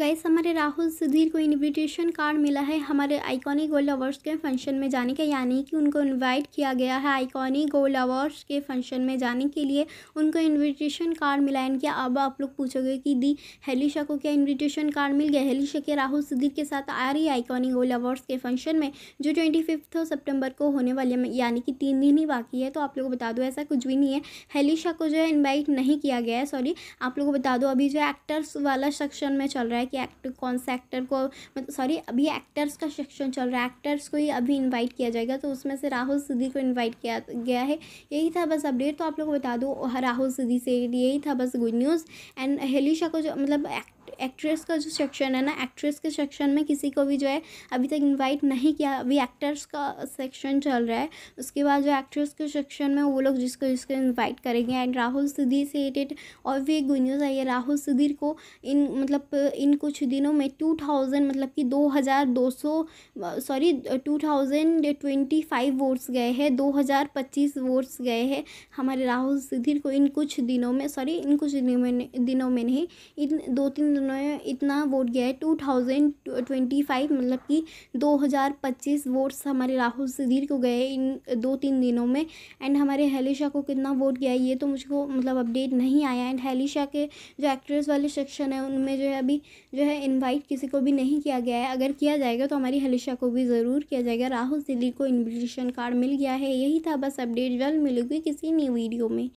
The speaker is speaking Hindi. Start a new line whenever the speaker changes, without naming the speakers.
गाइस हमारे राहुल सुधीर को इनविटेशन कार्ड मिला है हमारे आइकॉनिक गोल्ड अवार्ड्स के फंक्शन में जाने का यानी कि उनको इनवाइट किया गया है आइकॉनिक गोल्ड अवार्ड्स के फंक्शन में जाने के लिए उनको इनविटेशन कार्ड मिला है क्या अब आप लोग पूछोगे कि दी हेलिशा को क्या इन्विटेशन कार्ड मिल गया हेलिशा के राहुल सुधीर के साथ आ रही आइकॉनिक गोल्ड अवार्ड्स के फंक्शन में जो ट्वेंटी फिफ्थ सेप्टेम्बर को होने वाले यानी कि तीन दिन ही बाकी है तो आप लोग को बता दो ऐसा कुछ भी नहीं है हेलिशा को जो है इन्वाइट नहीं किया गया है सॉरी आप लोग को बता दो अभी जो एक्टर्स वाला सेक्शन में चल रहा है कि एक्टर कौन सा एक्टर को मतलब सॉरी अभी एक्टर्स का सेक्शन चल रहा है एक्टर्स को ही अभी इनवाइट किया जाएगा तो उसमें से राहुल सिद्धि को इनवाइट किया गया है यही था बस अपडेट तो आप लोग को बता दो राहुल सिद्धि से यही था बस गुड न्यूज़ एंड हेलिशा को जो मतलब एक्ट एक्ट्रेस का जो सेक्शन है ना एक्ट्रेस के सेक्शन में किसी को भी जो है अभी तक इनवाइट नहीं किया अभी एक्टर्स का सेक्शन चल रहा है उसके बाद जो एक्ट्रेस के सेक्शन में वो लोग जिसको जिसको इन्वाइट करेंगे एंड राहुल सुधीर से रिलेटेड और भी एक गुड न्यूज़ आई है राहुल सुधीर को इन मतलब इन कुछ दिनों में टू थाउजेंड मतलब कि दो हज़ार दो सौ sorry two thousand twenty five votes गए हैं दो हज़ार पच्चीस वोट्स गए हैं हमारे राहुल सुधीर को इन कुछ दिनों में सॉरी इन कुछ दिनों में दिनों में नहीं इन दो तीन दिनों उन्होंने इतना वोट गया है टू थाउजेंड ट्वेंटी फाइव मतलब कि दो हज़ार पच्चीस वोट्स हमारे राहुल सुधीर को गए इन दो तीन दिनों में एंड हमारे हैलिशा को कितना वोट गया है ये तो मुझको मतलब अपडेट नहीं आया एंड हैलिशा के जो एक्ट्रेस वाले सेक्शन है उनमें जो है अभी जो है इन्वाइट किसी को भी नहीं किया गया है अगर किया जाएगा तो हमारी हलिशा को भी ज़रूर किया जाएगा राहुल सुधीर को इन्विटेशन कार्ड मिल गया है यही था बस अपडेट जल्द मिलेगी किसी नई वीडियो में